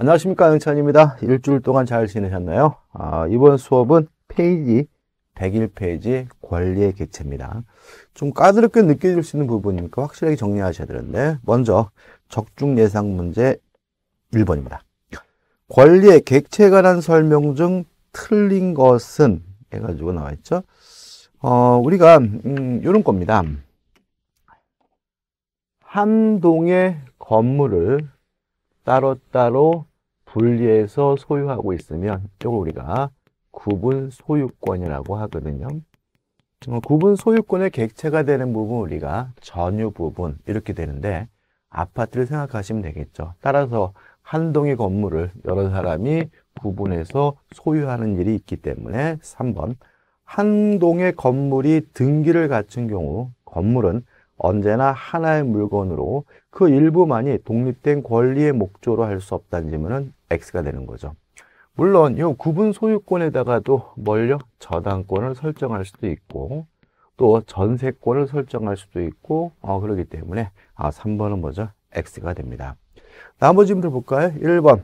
안녕하십니까 영찬입니다 일주일 동안 잘 지내셨나요 아, 이번 수업은 페이지 101페이지 권리의 객체입니다 좀 까다롭게 느껴질 수 있는 부분이니까 확실하게 정리하셔야 되는데 먼저 적중 예상 문제 1번입니다 권리의 객체 에 관한 설명 중 틀린 것은 해가지고 나와 있죠 어, 우리가 음, 이런 겁니다 한 동의 건물을 따로따로 분리해서 소유하고 있으면 이걸 우리가 구분 소유권이라고 하거든요. 어, 구분 소유권의 객체가 되는 부분 우리가 전유 부분 이렇게 되는데 아파트를 생각하시면 되겠죠. 따라서 한 동의 건물을 여러 사람이 구분해서 소유하는 일이 있기 때문에 3번 한 동의 건물이 등기를 갖춘 경우 건물은 언제나 하나의 물건으로 그 일부만이 독립된 권리의 목조로 할 수 없다는 질문은 x가 되는 거죠. 물론 이 구분 소유권에다가도 뭘요? 저당권을 설정할 수도 있고 또 전세권을 설정할 수도 있고 어, 그러기 때문에 아, 3번은 뭐죠? x가 됩니다. 나머지 문제 볼까요? 1번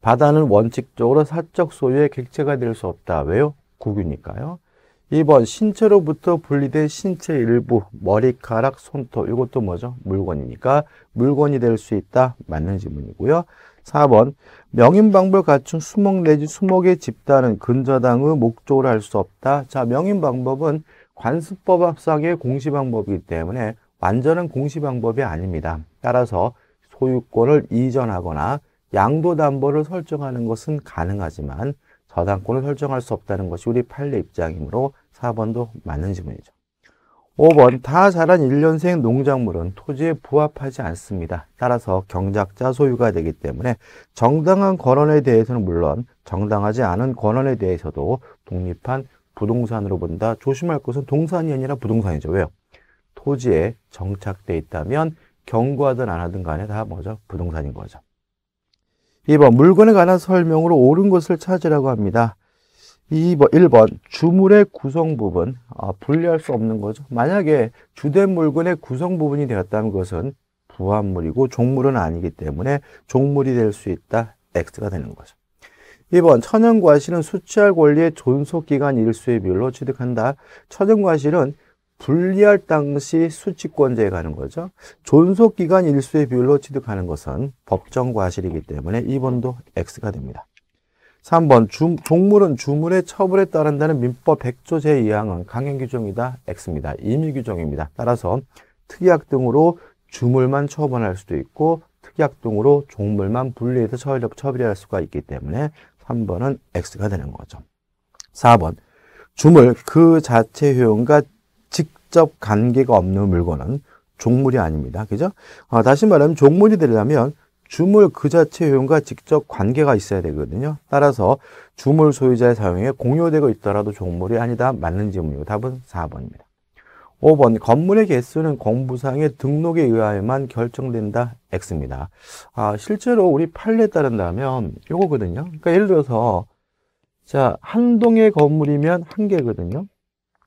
바다는 원칙적으로 사적 소유의 객체가 될 수 없다. 왜요? 국유니까요. 2번 신체로부터 분리된 신체 일부, 머리카락, 손톱 이것도 뭐죠? 물건이니까 물건이 될 수 있다. 맞는 질문이고요. 4번 명인방법을 갖춘 수목 내지 수목의 집단은 근저당의 목적으로 할수 없다. 자, 명인방법은 관습법 합상의 공시방법이기 때문에 완전한 공시방법이 아닙니다. 따라서 소유권을 이전하거나 양도담보를 설정하는 것은 가능하지만 저당권을 설정할 수 없다는 것이 우리 판례 입장이므로 4번도 맞는 질문이죠 5번 다 자란 1년생 농작물은 토지에 부합하지 않습니다. 따라서 경작자 소유가 되기 때문에 정당한 권원에 대해서는 물론 정당하지 않은 권원에 대해서도 독립한 부동산으로 본다. 조심할 것은 동산이 아니라 부동산이죠. 왜요? 토지에 정착돼 있다면 경과하든안 하든 간에 다 뭐죠? 부동산인 거죠. 2번 물건에 관한 설명으로 옳은 것을 찾으라고 합니다. 2번, 뭐 1번 주물의 구성 부분 아, 분리할 수 없는 거죠. 만약에 주된 물건의 구성 부분이 되었다는것은 부합물이고 종물은 아니기 때문에 종물이 될 수 있다. X가 되는 거죠. 2번 천연과실은 수취할 권리의 존속기간 일수의 비율로 취득한다. 천연과실은 분리할 당시 수취권자에 가는 거죠. 존속기간 일수의 비율로 취득하는 것은 법정과실이기 때문에 2번도 X가 됩니다. 3번 주, 종물은 주물의 처벌에 따른다는 민법 100조 제2항은 강행 규정이다 X입니다. 임의 규정입니다. 따라서 특약 등으로 주물만 처분할 수도 있고 특약 등으로 종물만 분리해서 처벌할 수가 있기 때문에 3번은 X가 되는 거죠. 4번 주물 그 자체 효용과 직접 관계가 없는 물건은 종물이 아닙니다. 그죠? 어, 다시 말하면 종물이 되려면 주물 그 자체 효용과 직접 관계가 있어야 되거든요. 따라서 주물 소유자의 사용에 공유되고 있더라도 종물이 아니다. 맞는 질문이고 답은 4번입니다. 5번 건물의 개수는 공부상의 등록에 의하여만 결정된다. X입니다. 아, 실제로 우리 판례에 따른다면 이거거든요 그러니까 예를 들어서 자, 한 동의 건물이면 한 개거든요.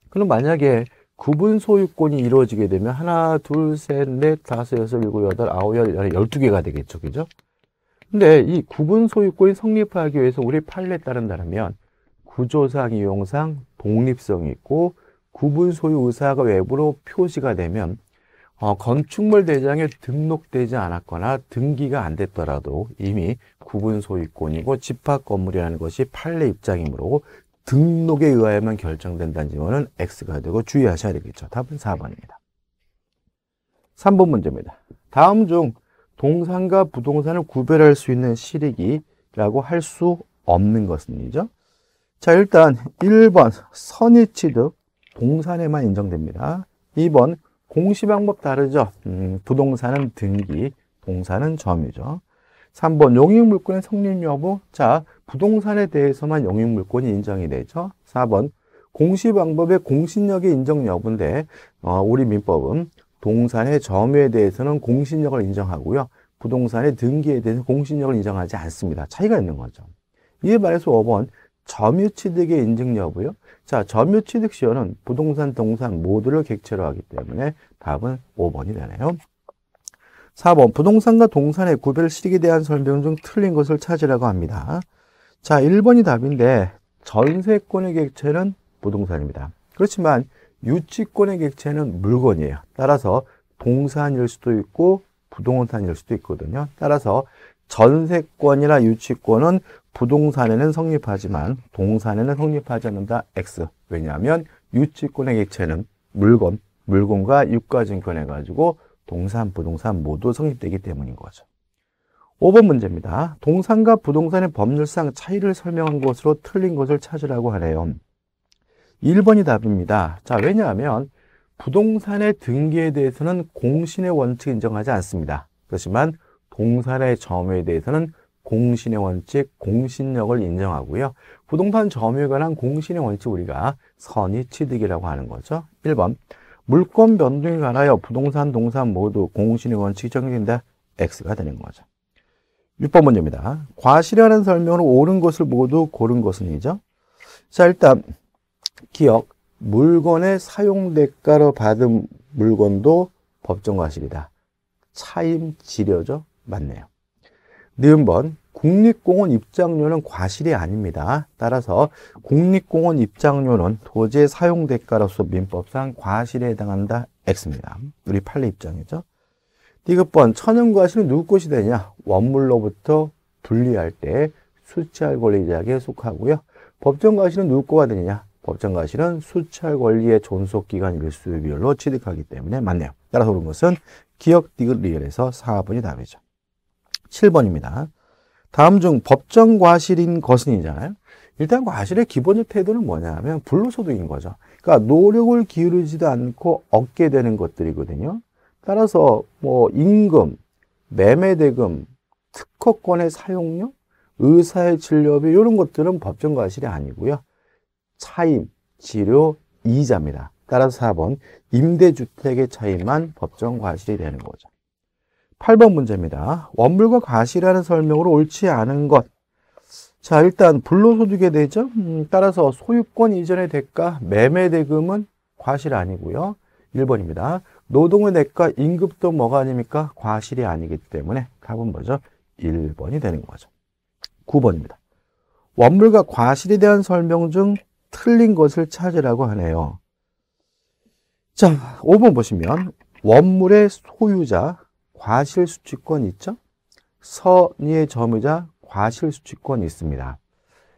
그럼 만약에 구분 소유권이 이루어지게 되면 하나, 둘, 셋, 넷, 다섯, 여섯, 일곱, 여덟, 아홉, 열, 열, 열두 개가 되겠죠. 그죠? 근데 이 구분 소유권이 성립하기 위해서 우리 판례에 따른다면 구조상, 이용상 독립성이 있고 구분 소유 의사가 외부로 표시가 되면 어, 건축물 대장에 등록되지 않았거나 등기가 안 됐더라도 이미 구분 소유권이고 집합 건물이라는 것이 판례 입장이므로 등록에 의하여만 결정된다는 점은 X가 되고 주의하셔야 되겠죠. 답은 4번입니다. 3번 문제입니다. 다음 중 동산과 부동산을 구별할 수 있는 실익이라고 할 수 없는 것은이죠. 자, 일단 1번 선의 취득 동산에만 인정됩니다. 2번 공시 방법 다르죠. 음, 부동산은 등기, 동산은 점유죠. 3번 용익물권의 성립 여부. 자, 부동산에 대해서만 용익물권이 인정이 되죠. 4번 공시 방법의 공신력의 인정 여부인데 어, 우리 민법은 동산의 점유에 대해서는 공신력을 인정하고요. 부동산의 등기에 대해서 공신력을 인정하지 않습니다. 차이가 있는 거죠. 이에 반해서 5번 점유취득의 인증 여부요. 자, 점유취득 시효는 부동산, 동산 모두를 객체로 하기 때문에 답은 5번이 되네요. 4번 부동산과 동산의 구별 시기에 대한 설명 중 틀린 것을 찾으라고 합니다. 자, 1번이 답인데 전세권의 객체는 부동산입니다. 그렇지만 유치권의 객체는 물건이에요. 따라서 동산일 수도 있고 부동산일 수도 있거든요. 따라서 전세권이나 유치권은 부동산에는 성립하지만 동산에는 성립하지 않는다 X. 왜냐하면 유치권의 객체는 물건, 물건과 유가증권 해가지고 동산, 부동산 모두 성립되기 때문인 거죠. 5번 문제입니다. 동산과 부동산의 법률상 차이를 설명한 것으로 틀린 것을 찾으라고 하네요. 1번이 답입니다. 자, 왜냐하면 부동산의 등기에 대해서는 공신의 원칙 인정하지 않습니다. 그렇지만 동산의 점유에 대해서는 공신의 원칙, 공신력을 인정하고요. 부동산 점유에 관한 공신의 원칙 우리가 선의 취득이라고 하는 거죠. 1번. 물권 변동에 관하여 부동산, 동산 모두 공신의 원칙이 적용된다. X가 되는 거죠. 6번 문제입니다. 과실이라는 설명으로 옳은 것을 모두 고른 것은 이죠. 자, 일단 기억, 물건의 사용 대가로 받은 물건도 법정 과실이다. 차임 지려죠? 맞네요. 니번 네 국립공원 입장료는 과실이 아닙니다. 따라서 국립공원 입장료는 도지 사용 대가로서 민법상 과실에 해당한다. X입니다. 우리 판례 입장이죠. 디귿번 천연 과실은 누구 것이 되냐? 원물로부터 분리할 때 수취할 권리자에게 속하고요. 법정 과실은 누구 거가 되냐 법정 과실은 수취할 권리의 존속 기간 일수의 비율로 취득하기 때문에 맞네요. 따라서 그런 것은 기억 디귿 리얼에서 4번이 답이죠. 7번입니다. 다음 중 법정 과실인 것은이잖아요. 일단 과실의 기본적 태도는 뭐냐 하면 불로소득인 거죠. 그러니까 노력을 기울이지도 않고 얻게 되는 것들이거든요. 따라서 뭐 임금, 매매대금, 특허권의 사용료, 의사의 진료비 이런 것들은 법정 과실이 아니고요. 차임, 치료, 이자입니다. 따라서 4번 임대주택의 차이만 법정 과실이 되는 거죠. 8번 문제입니다. 원물과 과실이라는 설명으로 옳지 않은 것. 자, 일단 불로소득에 대죠. 해 음, 따라서 소유권 이전의 대가, 매매 대금은 과실 아니고요. 1번입니다. 노동의 대가, 임금도 뭐가 아닙니까? 과실이 아니기 때문에 답은 뭐죠? 1번이 되는 거죠. 9번입니다. 원물과 과실에 대한 설명 중 틀린 것을 찾으라고 하네요. 자, 5번 보시면 원물의 소유자, 과실수취권 있죠? 선의의 점유자 과실수취권이 있습니다.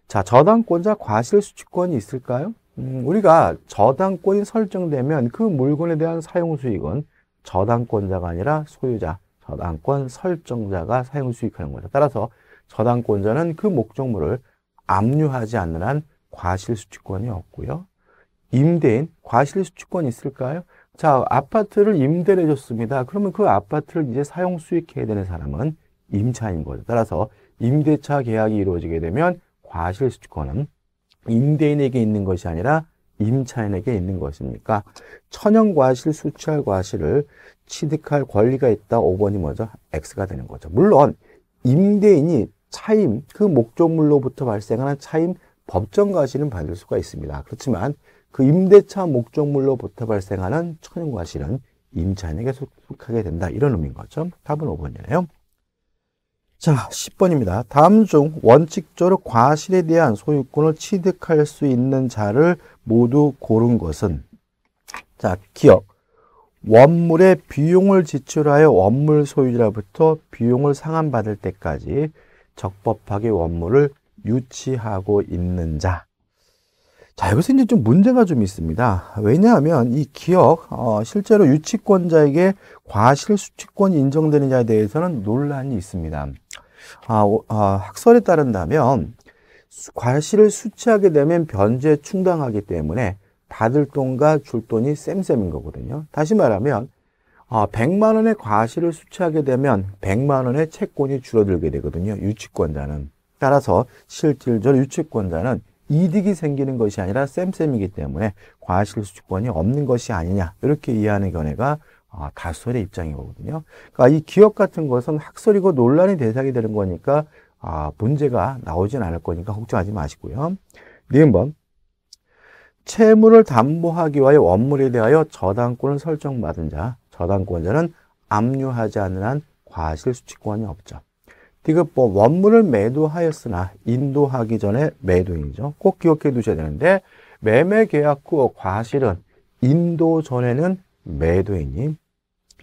자, 저당권자 과실수취권이 있을까요? 음, 우리가 저당권이 설정되면 그 물건에 대한 사용수익은 저당권자가 아니라 소유자, 저당권 설정자가 사용수익하는 거죠. 따라서 저당권자는 그 목적물을 압류하지 않는 한 과실수취권이 없고요. 임대인 과실수취권이 있을까요? 자, 아파트를 임대를 해줬습니다. 그러면 그 아파트를 이제 사용 수익해야 되는 사람은 임차인 거죠. 따라서 임대차 계약이 이루어지게 되면 과실수권은 임대인에게 있는 것이 아니라 임차인에게 있는 것입니까? 천연 과실, 수취할 과실을 취득할 권리가 있다. 5번이 먼저 X가 되는 거죠. 물론 임대인이 차임, 그 목적물로부터 발생하는 차임 법정 과실은 받을 수가 있습니다. 그렇지만 그 임대차 목적물로부터 발생하는 천연과실은 임차인에게 속하게 된다. 이런 의미인 거죠. 답은 5번이네요. 자, 10번입니다. 다음 중 원칙적으로 과실에 대한 소유권을 취득할 수 있는 자를 모두 고른 것은 자, 기억. 원물의 비용을 지출하여 원물 소유자로부터 비용을 상환받을 때까지 적법하게 원물을 유치하고 있는 자. 자, 여기서 이제 좀 문제가 좀 있습니다. 왜냐하면 이기억 어, 실제로 유치권자에게 과실수취권 인정되느냐에 대해서는 논란이 있습니다. 아, 어, 학설에 따른다면 과실을 수취하게 되면 변제 충당하기 때문에 받을 돈과 줄 돈이 쌤쌤인 거거든요. 다시 말하면 아, 100만 원의 과실을 수취하게 되면 100만 원의 채권이 줄어들게 되거든요. 유치권자는. 따라서 실질적 으로 유치권자는 이득이 생기는 것이 아니라 쌤쌤이기 때문에 과실수익권이 없는 것이 아니냐 이렇게 이해하는 견해가 아, 다수의 입장인 거거든요. 그러니까 이 기업 같은 것은 학설이고 논란의 대상이 되는 거니까 아, 문제가 나오진 않을 거니까 걱정하지 마시고요. 네번 채무를 담보하기 위하여 원물에 대하여 저당권을 설정받은 자, 저당권자는 압류하지 않는 한 과실수칙권이 없죠. 디귿보 원문을 매도하였으나 인도하기 전에 매도인이죠. 꼭 기억해 두셔야 되는데 매매 계약 후 과실은 인도 전에는 매도인이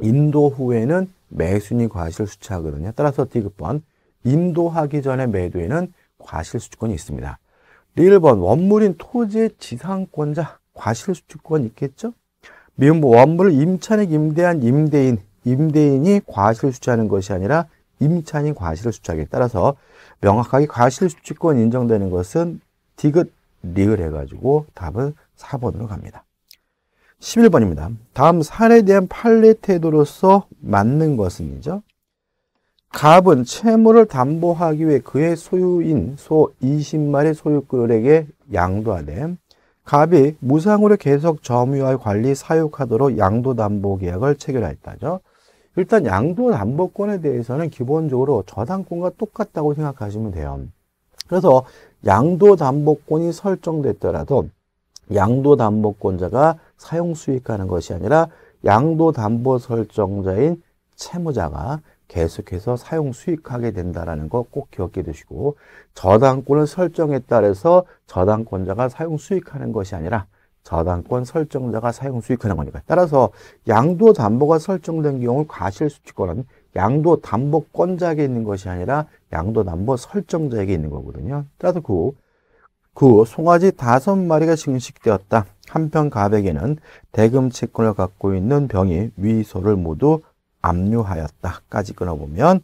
인도 후에는 매수인 이 과실 수취하거든요 따라서 디귿번 인도하기 전에 매도인은 과실 수취권이 있습니다. 1번 원물인 토지의 지상권자 과실 수취권이 있겠죠? 미음보 뭐 원물을 임차인 임대한 임대인 임대인이 과실 수취하는 것이 아니라 임차인 과실 을수기에 따라서 명확하게 과실 수취권 인정되는 것은 디귿 리을 해가지고 답은 4번으로 갑니다. 11번입니다. 다음 사례에 대한 판례 태도로서 맞는 것은이죠. 갑은 채무를 담보하기 위해 그의 소유인 소 20마리 소유권에게 양도하되 갑이 무상으로 계속 점유할 관리 사육하도록 양도담보계약을 체결하였다죠. 일단 양도 안보권에 대해서는 기본적으로 저당권과 똑같다고 생각하시면 돼요. 그래서 양도 담보권이 설정됐더라도 양도 담보권자가 사용 수익하는 것이 아니라 양도 담보 설정자인 채무자가 계속해서 사용 수익하게 된다라는 거 꼭 기억해 두시고 저당권을 설정에 따라서 저당권자가 사용 수익하는 것이 아니라 저당권 설정자가 사용 수익 권한권니까 따라서 양도 담보가 설정된 경우 과실 수칙권은 양도 담보권자에게 있는 것이 아니라 양도 담보 설정자에게 있는 거거든요. 따라서 그, 그 송아지 다섯 마리가 증식되었다. 한편 가백에는 대금 채권을 갖고 있는 병이 위소를 모두 압류하였다까지 끊어보면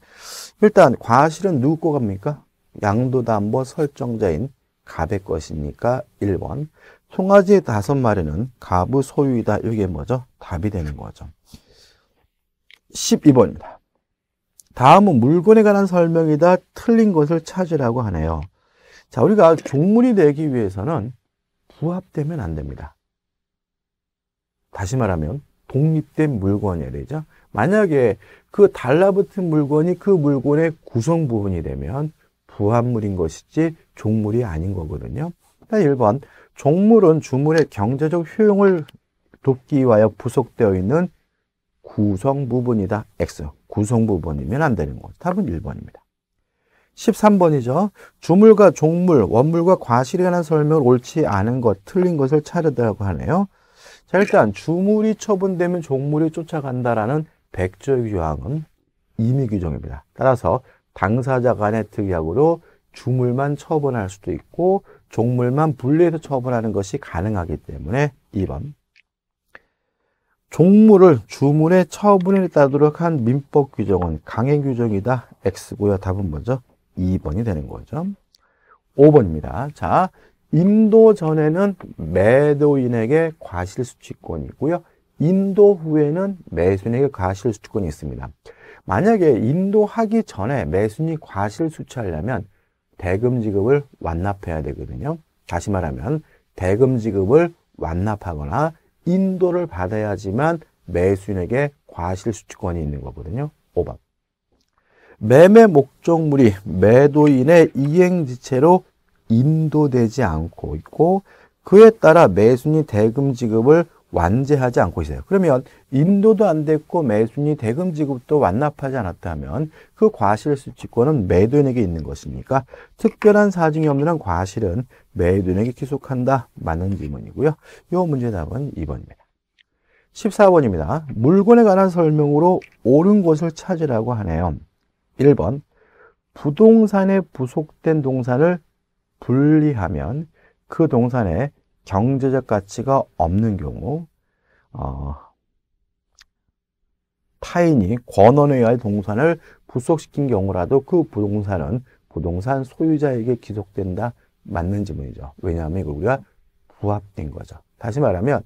일단 과실은 누구 거 갑니까? 양도담보 설정자인 가백 것이니까 1번 송아지의 다섯 마리는 가부 소유이다. 이게 뭐죠? 답이 되는 거죠. 12번입니다. 다음은 물건에 관한 설명이다. 틀린 것을 찾으라고 하네요. 자, 우리가 종문이 되기 위해서는 부합되면 안 됩니다. 다시 말하면 독립된 물건이 되죠. 만약에 그 달라붙은 물건이 그 물건의 구성 부분이 되면 부합물인 것이지 종물이 아닌 거거든요. 1번 종물은 주물의 경제적 효용을 돕기 위하여 부속되어 있는 구성 부분이다. X. 구성 부분이면 안 되는 것. 답은 1번입니다. 13번이죠. 주물과 종물, 원물과 과실에 관한 설명을 옳지 않은 것, 틀린 것을 차르라고 하네요. 자, 일단 주물이 처분되면 종물이 쫓아간다라는 백조의 규항은 임의 규정입니다. 따라서 당사자 간의 특약으로 주물만 처분할 수도 있고 종물만 분리해서 처분하는 것이 가능하기 때문에 2번 종물을 주문에 처분에 따르도록 한 민법 규정은 강행 규정이다. X고요. 답은 먼저 2번이 되는 거죠. 5번입니다. 자, 임도 전에는 매도인에게 과실수취권이 고요 인도 후에는 매수인에게 과실수취권이 있습니다. 만약에 인도하기 전에 매수인이 과실수취하려면 대금 지급을 완납해야 되거든요. 다시 말하면 대금 지급을 완납하거나 인도를 받아야지만 매수인에게 과실수취권이 있는 거거든요. 5번. 매매 목적물이 매도인의 이행지체로 인도되지 않고 있고 그에 따라 매수인 대금 지급을 완제하지 않고 있어요. 그러면 인도도 안 됐고 매수인이 대금 지급도 완납하지 않았다면 그 과실 수취권은 매도인에게 있는 것입니까 특별한 사정이 없는 한 과실은 매도인에게 기속한다. 맞는 질문이고요. 이 문제 답은 2번입니다. 14번입니다. 물건에 관한 설명으로 옳은 것을 찾으라고 하네요. 1번 부동산에 부속된 동산을 분리하면 그 동산에 경제적 가치가 없는 경우 어, 타인이 권원에 의하 동산을 부속시킨 경우라도 그 부동산은 부동산 소유자에게 기속된다 맞는 지문이죠. 왜냐하면 이걸 우리가 부합된 거죠. 다시 말하면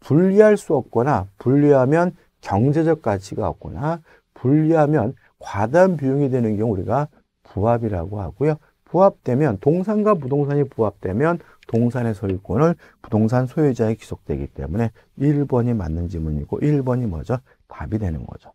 분리할 수 없거나 분리하면 경제적 가치가 없거나 분리하면 과다한 비용이 되는 경우 우리가 부합이라고 하고요. 부합되면 동산과 부동산이 부합되면 동산의 소유권을 부동산 소유자에 귀속되기 때문에 1번이 맞는 지문이고 1번이 뭐죠? 답이 되는 거죠.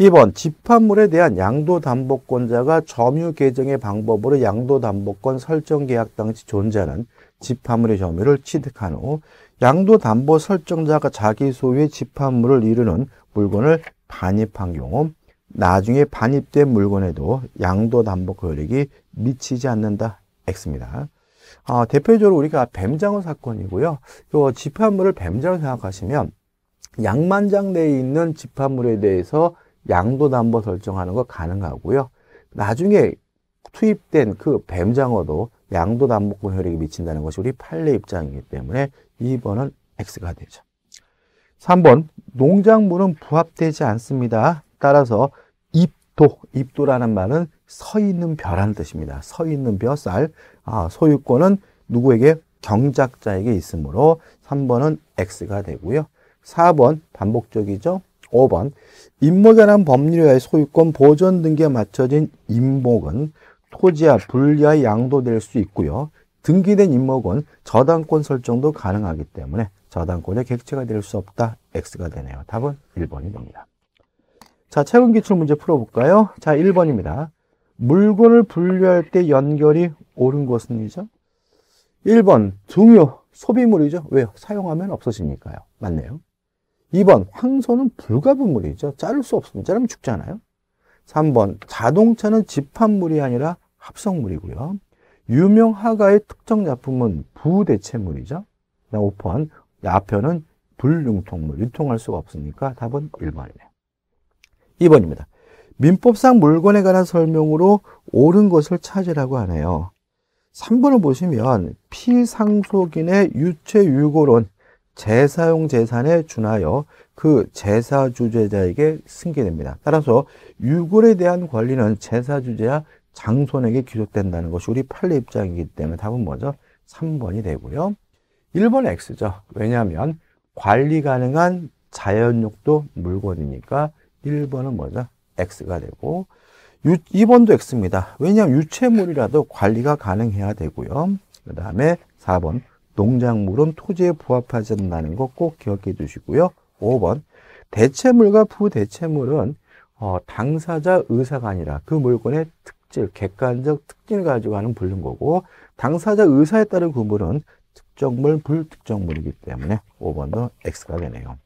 2번 집합물에 대한 양도담보권자가 점유 계정의 방법으로 양도담보권 설정 계약 당시 존재하는 집합물의 점유를 취득한 후 양도담보 설정자가 자기 소유의 집합물을 이루는 물건을 반입한 경우 나중에 반입된 물건에도 양도담보 권력이 미치지 않는다. X입니다. 어, 대표적으로 우리가 뱀장어 사건이고요. 요 집합물을 뱀장어 생각하시면 양만장 내에 있는 집합물에 대해서 양도 담보 설정하는 거 가능하고요. 나중에 투입된 그 뱀장어도 양도 담보권 효력이 미친다는 것이 우리 판례 입장이기 때문에 2번은 X가 되죠. 3번 농작물은 부합되지 않습니다. 따라서 입도, 입도라는 말은 서 있는 벼라는 뜻입니다. 서 있는 벼, 쌀. 아, 소유권은 누구에게? 경작자에게 있으므로 3번은 X가 되고요. 4번 반복적이죠. 5번 임목에 관한 법률에 의해 소유권 보존 등기에 맞춰진 임목은 토지와 분리와 양도될 수 있고요. 등기된 임목은 저당권 설정도 가능하기 때문에 저당권의 객체가 될 수 없다. X가 되네요. 답은 1번이 됩니다. 자, 최근 기출문제 풀어볼까요? 자, 1번입니다. 물건을 분류할 때 연결이 옳은 것은 이죠? 1번 등유, 소비물이죠. 왜요? 사용하면 없어지니까요. 맞네요. 2번 황소는 불가분물이죠. 자를 수없습니 자르면 죽잖아요. 3번 자동차는 집합물이 아니라 합성물이고요. 유명 화가의 특정 작품은 부대체물이죠. 5번 야편은 불융통물, 유통할 수가 없으니까 답은 1번이네요. 2번입니다. 민법상 물건에 관한 설명으로 옳은 것을 찾으라고 하네요. 3번을 보시면 피상속인의 유체유고론 재사용 재산에 준하여 그 제사 주재자에게 승계됩니다. 따라서 유골에 대한 권리는 제사 주재와 장손에게 귀속된다는 것이 우리 판례 입장이기 때문에 답은 뭐죠? 3번이 되고요. 1번 X죠. 왜냐하면 관리 가능한 자연육도 물건이니까 1번은 뭐죠? X가 되고 유, 2번도 X입니다. 왜냐하면 유채물이라도 관리가 가능해야 되고요. 그 다음에 4번 농작물은 토지에 부합하지 않는다는 거 꼭 기억해 두시고요. 5번 대체물과 부대체물은 어, 당사자 의사가 아니라 그 물건의 특질, 객관적 특징을 가지고 하는 불류 거고 당사자 의사에 따른 그물은 특정물, 불특정물이기 때문에 5번도 X가 되네요.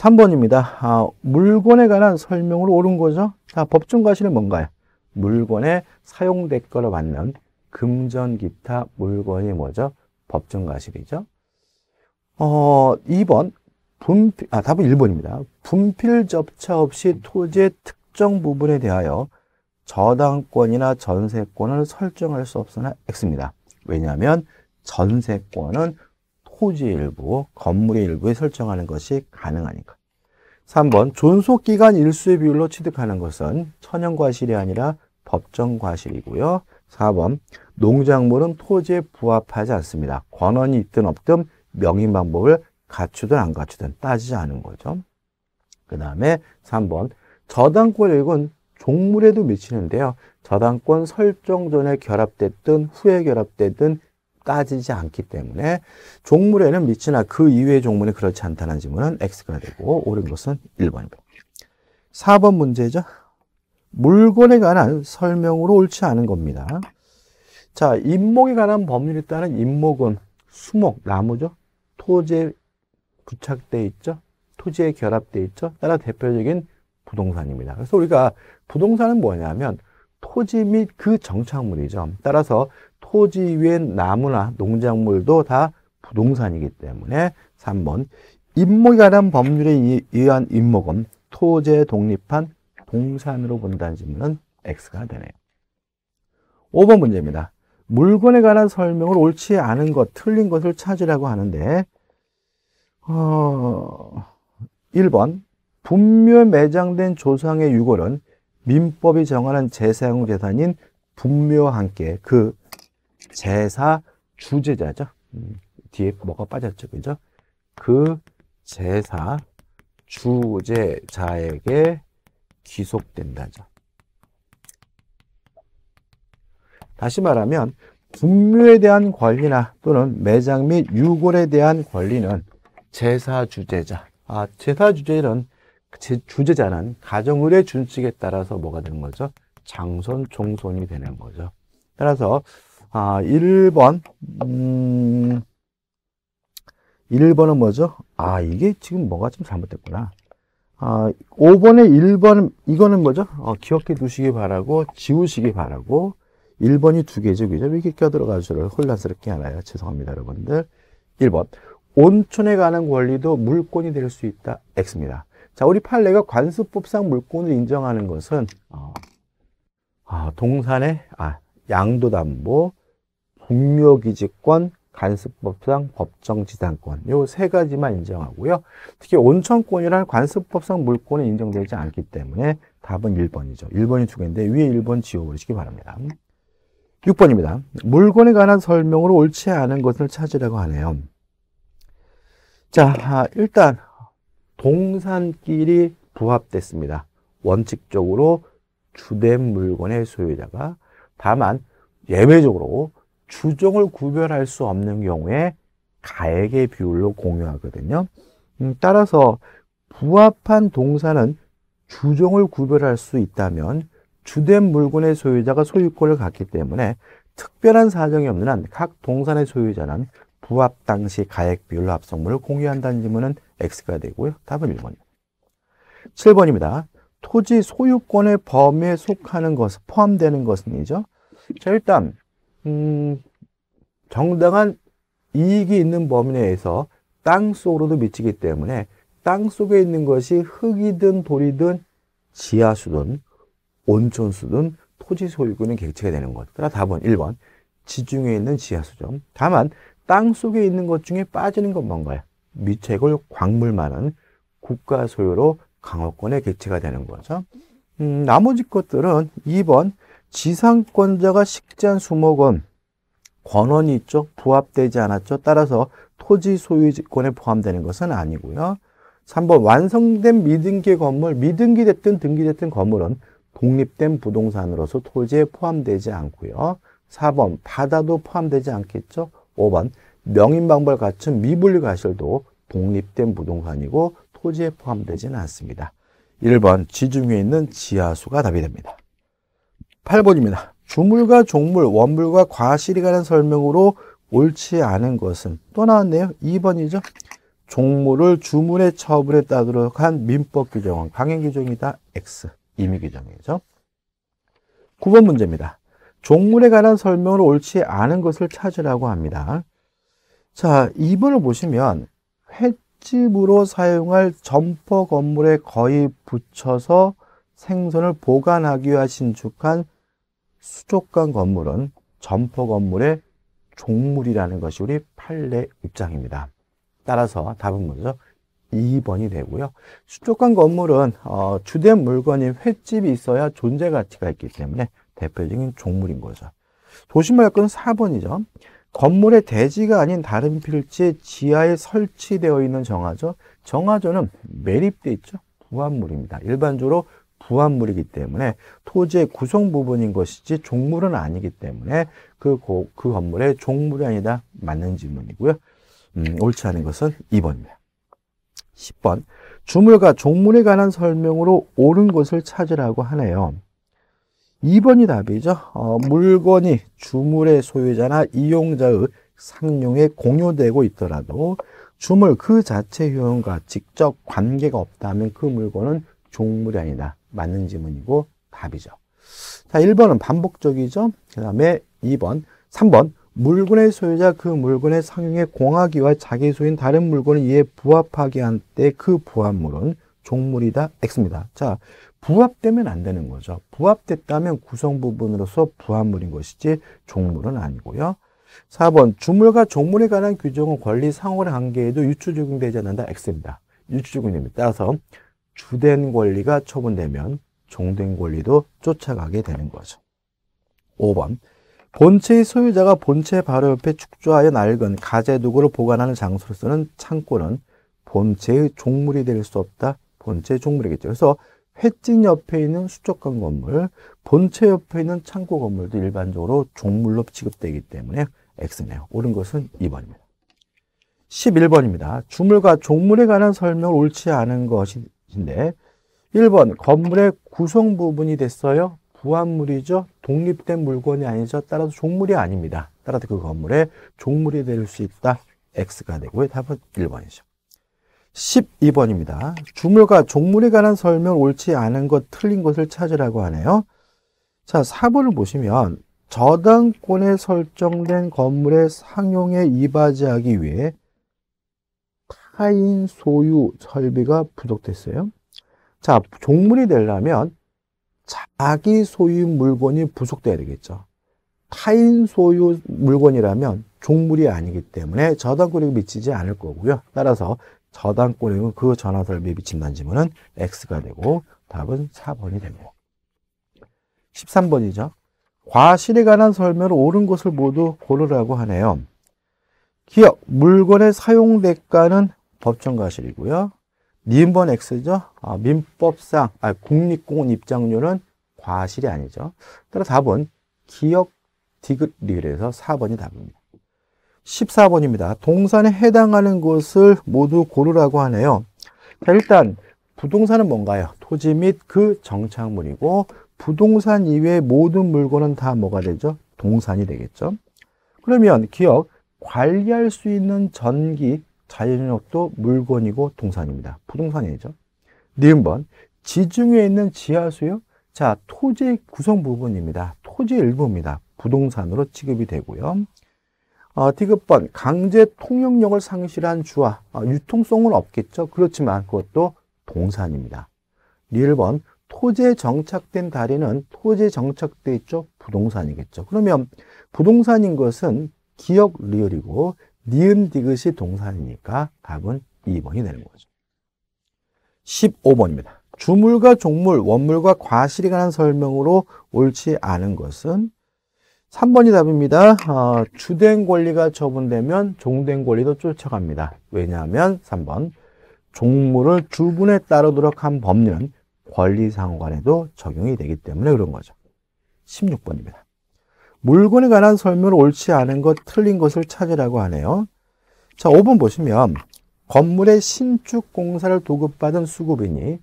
3번입니다. 아, 물건에 관한 설명으로 옳은 거죠. 자, 법정 과실은 뭔가요? 물건에 사용대가로 받는 금전 기타 물건이 뭐죠? 법정 과실이죠. 어, 2번 분필 아 답은 1번입니다. 분필 접차 없이 토지의 특정 부분에 대하여 저당권이나 전세권을 설정할 수 없으나 X입니다. 왜냐하면 전세권은 토지 일부, 건물의 일부에 설정하는 것이 가능하니까. 3번 존속기간 일수의 비율로 취득하는 것은 천연과실이 아니라 법정과실이고요. 4번 농작물은 토지에 부합하지 않습니다. 권원이 있든 없든 명인 방법을 갖추든 안 갖추든 따지지 않은 거죠. 그 다음에 3번 저당권 일은 종물에도 미치는데요. 저당권 설정 전에 결합됐든 후에 결합됐든 따지지 않기 때문에 종물에는 미치나 그 이외의 종물에 그렇지 않다는 질문은 X가 되고 옳은 것은 1번입니다. 4번 문제죠. 물건에 관한 설명으로 옳지 않은 겁니다. 자, 임목에 관한 법률에 따른 임목은 수목, 나무죠. 토지에 부착돼 있죠. 토지에 결합돼 있죠. 따라 대표적인 부동산입니다. 그래서 우리가 부동산은 뭐냐면 토지 및 그 정착물이죠. 따라서 토지 위에 나무나 농작물도 다 부동산이기 때문에 3번 임목에 관한 법률에 의한 임목은 토지에 독립한 동산으로 본다는 질문은 X가 되네요. 5번 문제입니다. 물건에 관한 설명을 옳지 않은 것, 틀린 것을 찾으라고 하는데 어... 1번 분묘에 매장된 조상의 유골은 민법이 정하는 재사용 재산인 분묘와 함께 그 제사 주제자죠. 음, 뒤에 뭐가 빠졌죠. 그죠? 그 제사 주제자에게 귀속된다죠. 다시 말하면 분묘에 대한 권리나 또는 매장 및 유골에 대한 권리는 제사 주제자. 아, 제사 주제는 주제자는 가정의뢰 준칙에 따라서 뭐가 되는 거죠? 장손, 종손이 되는 거죠. 따라서 아, 1번, 음, 1번은 뭐죠? 아, 이게 지금 뭐가 좀 잘못됐구나. 아, 5번에 1번, 이거는 뭐죠? 어, 기억해 두시기 바라고, 지우시기 바라고, 1번이 두 개죠, 그죠? 이렇게 껴들어가지고 혼란스럽게 하나요? 죄송합니다, 여러분들. 1번. 온천에 관한 권리도 물권이 될 수 있다. X입니다. 자, 우리 판례가 관습법상 물권을 인정하는 것은, 어, 아, 동산의, 아, 양도담보, 공유기지권 간습법상 법정지상권 요 세 가지만 인정하고요. 특히 온천권이란 관습법상 물권은 인정되지 않기 때문에 답은 1번이죠. 1번이 2 개인데 위에 1번 지워버리시기 바랍니다. 6번입니다. 물건에 관한 설명으로 옳지 않은 것을 찾으라고 하네요. 자, 아, 일단 동산끼리 부합됐습니다. 원칙적으로 주된 물건의 소유자가 다만 예외적으로 주종을 구별할 수 없는 경우에 가액의 비율로 공유하거든요. 음, 따라서 부합한 동사는 주종을 구별할 수 있다면 주된 물건의 소유자가 소유권을 갖기 때문에 특별한 사정이 없는 한 각 동산의 소유자는 부합 당시 가액 비율로 합성물을 공유한다는 질문은 X가 되고요. 답은 1번입니다. 7번입니다. 토지 소유권의 범위에 속하는 것 포함되는 것은이죠. 자, 일단 음, 정당한 이익이 있는 범위 내에서 땅 속으로도 미치기 때문에 땅 속에 있는 것이 흙이든 돌이든 지하수든 온천수든 토지 소유권의 객체가 되는 것. 따라 답은 1번. 지중해에 있는 지하수죠. 다만 땅 속에 있는 것 중에 빠지는 건 뭔가요? 미책을 광물만은 국가 소유로 강화권의 객체가 되는 거죠. 음, 나머지 것들은 2번 지상권자가 식재한 수목은 권원이 있죠. 부합되지 않았죠. 따라서 토지 소유권에 포함되는 것은 아니고요. 3번 완성된 미등기 건물, 미등기 됐든 등기 됐든 건물은 독립된 부동산으로서 토지에 포함되지 않고요. 4번 바다도 포함되지 않겠죠. 5번 명인방벌 갖춘 미분류가실도 독립된 부동산이고 토지에 포함되지는 않습니다. 1번 지중해에 있는 지하수가 답이 됩니다. 8번입니다. 주물과 종물, 원물과 과실이 가는 설명으로 옳지 않은 것은 또 나왔네요. 2번이죠. 종물을 주문의 처분에 따르도록 한 민법 규정은 강행 규정이다. X. 임의 규정이죠. 9번 문제입니다. 종물에 관한 설명으로 옳지 않은 것을 찾으라고 합니다. 자, 2번을 보시면 횟집으로 사용할 점퍼 건물에 거의 붙여서 생선을 보관하기 위한 신축한 수족관 건물은 점포 건물의 종물이라는 것이 우리 판례 입장입니다. 따라서 답은 먼저 2번이 되고요. 수족관 건물은 어, 주된 물건인 횟집이 있어야 존재 가치가 있기 때문에 대표적인 종물인 거죠. 도시말건 4번이죠. 건물의 대지가 아닌 다른 필지 지하에 설치되어 있는 정화조. 정화조는 매립돼 있죠. 부합물입니다. 일반적으로 부합물이기 때문에 토지의 구성 부분인 것이지 종물은 아니기 때문에 그, 고, 그 건물의 종물이 아니다. 맞는 질문이고요. 음, 옳지 않은 것은 2번입니다. 10번. 주물과 종물에 관한 설명으로 옳은 것을 찾으라고 하네요. 2번이 답이죠. 어, 물건이 주물의 소유자나 이용자의 상용에 공유되고 있더라도 주물 그 자체 효용과 직접 관계가 없다면 그 물건은 종물이 아니다. 맞는 지문이고 답이죠. 자, 1번은 반복적이죠. 그 다음에 2번, 3번 물건의 소유자 그 물건의 상용의 공하기와 자기 소유인 다른 물건을 이에 부합하게 한 때 그 부합물은 종물이다 X입니다. 자, 부합되면 안 되는 거죠. 부합됐다면 구성 부분으로서 부합물인 것이지 종물은 아니고요. 4번 주물과 종물에 관한 규정은 권리 상호의 관계에도 유추 적용되지 않는다 X입니다. 유추 적용됩니다. 따라서 주된 권리가 처분되면 종된 권리도 쫓아가게 되는 거죠. 5번 본체의 소유자가 본체 바로 옆에 축조하여 낡은 가재도구를 보관하는 장소로 쓰는 창고는 본체의 종물이 될 수 없다. 본체의 종물이겠죠. 그래서 횟집 옆에 있는 수족관 건물, 본체 옆에 있는 창고 건물도 일반적으로 종물로 취급되기 때문에 X네요. 옳은 것은 2번입니다. 11번입니다. 주물과 종물에 관한 설명을 옳지 않은 것이 인데 1번 건물의 구성 부분이 됐어요. 부합물이죠. 독립된 물건이 아니죠. 따라서 종물이 아닙니다. 따라서 그 건물의 종물이 될 수 있다. X가 되고요. 답은 1번이죠. 12번입니다. 주물과 종물에 관한 설명 옳지 않은 것, 틀린 것을 찾으라고 하네요. 자, 4번을 보시면 저당권에 설정된 건물의 상용에 이바지하기 위해 타인 소유, 설비가 부족됐어요. 자, 종물이 되려면 자기 소유 물건이 부속돼야 되겠죠. 타인 소유 물건이라면 종물이 아니기 때문에 저당권에 미치지 않을 거고요. 따라서 저당권액은 그 전화설비에 미친다는 지문은 X가 되고 답은 4번이 됩니다. 13번이죠. 과실에 관한 설명을 옳은 것을 모두 고르라고 하네요. 기억, 물건의 사용 대가는 법정 과실이고요. 니은번 X죠. 아, 민법상 아, 국립공원 입장료는 과실이 아니죠. 따라 답은 기억 디귿리에서 4번이 답입니다. 14번입니다. 동산에 해당하는 것을 모두 고르라고 하네요. 자, 일단 부동산은 뭔가요? 토지 및 그 정착물이고 부동산 이외의 모든 물건은 다 뭐가 되죠? 동산이 되겠죠. 그러면 기억, 관리할 수 있는 전기, 자연력도 물건이고 동산입니다. 부동산이죠. 니번 네, 지중해에 있는 지하수요. 자, 토지의 구성 부분입니다. 토지의 일부입니다. 부동산으로 취급이 되고요. 어, D급번 강제 통용력을 상실한 주와 어, 아, 유통성은 없겠죠. 그렇지만 그것도 동산입니다. 니번 네, 토지에 정착된 다리는 토지에 정착돼 있죠. 부동산이겠죠. 그러면 부동산인 것은 기억리얼이고 니은 디귿이 동사이니까 답은 2번이 되는 거죠. 15번입니다. 주물과 종물, 원물과 과실에 관한 설명으로 옳지 않은 것은 3번이 답입니다. 어, 주된 권리가 처분되면 종된 권리도 쫓아갑니다. 왜냐하면 3번 종물을 주분에 따르도록 한 법률은 권리상호간에도 적용이 되기 때문에 그런 거죠. 16번입니다. 물건에 관한 설명 을 옳지 않은 것, 틀린 것을 찾으라고 하네요. 자, 5번 보시면 건물의 신축 공사를 도급받은 수급인이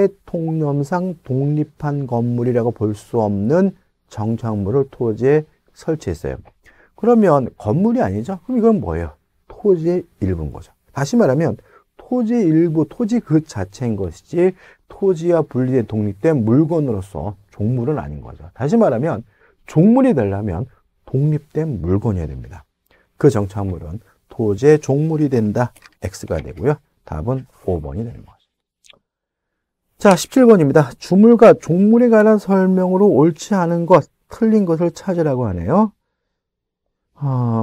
사회 통념상 독립한 건물이라고 볼 수 없는 정착물을 토지에 설치했어요. 그러면 건물이 아니죠? 그럼 이건 뭐예요? 토지의 일부인 거죠. 다시 말하면 토지 일부, 토지 그 자체인 것이지 토지와 분리된 독립된 물건으로서 종물은 아닌 거죠. 다시 말하면 종물이 되려면 독립된 물건이어야 됩니다. 그 정착물은 토지의 종물이 된다. X가 되고요. 답은 5번이 되는 거죠. 자, 17번입니다. 주물과 종물에 관한 설명으로 옳지 않은 것, 틀린 것을 찾으라고 하네요. 어, 아,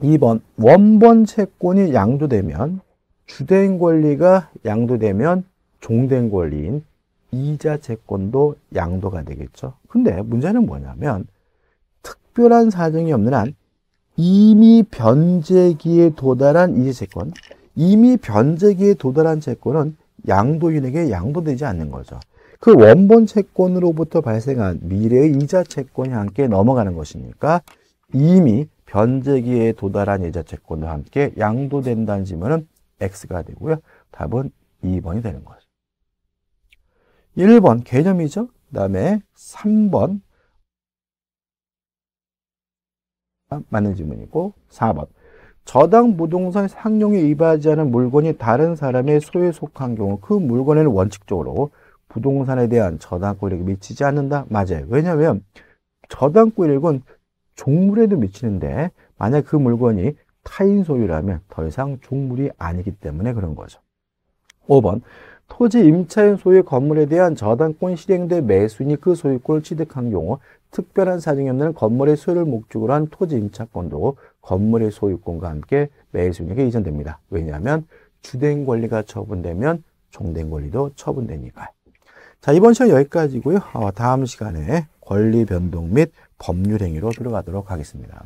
2번, 원본 채권이 양도되면 주된 권리가 양도되면 종된 권리인 이자 채권도 양도가 되겠죠. 근데 문제는 뭐냐면 특별한 사정이 없는 한 이미 변제기에 도달한 이자 채권, 이미 변제기에 도달한 채권은 양도인에게 양도되지 않는 거죠. 그 원본 채권으로부터 발생한 미래의 이자 채권이 함께 넘어가는 것이니까 이미 변제기에 도달한 이자 채권도 함께 양도된다는 지문은 X가 되고요. 답은 2번이 되는 거죠. 1번 개념이죠. 그 다음에 3번 맞는 질문이고 4번 저당 부동산 상용에 위반하지 않은 물건이 다른 사람의 소유에 속한 경우 그 물건에는 원칙적으로 부동산에 대한 저당 권력이 미치지 않는다. 맞아요. 왜냐하면 저당 권력은 종물에도 미치는데 만약 그 물건이 타인 소유라면 더 이상 종물이 아니기 때문에 그런 거죠. 5번 토지 임차인 소유 건물에 대한 저당권 실행된 매수인이 그 소유권을 취득한 경우 특별한 사정이 없는 건물의 소유를 목적으로 한 토지 임차권도 건물의 소유권과 함께 매수인에게 이전됩니다. 왜냐하면 주된 권리가 처분되면 종된 권리도 처분되니까요. 자, 이번 시간 여기까지고요. 어, 다음 시간에 권리 변동 및 법률 행위로 들어가도록 하겠습니다.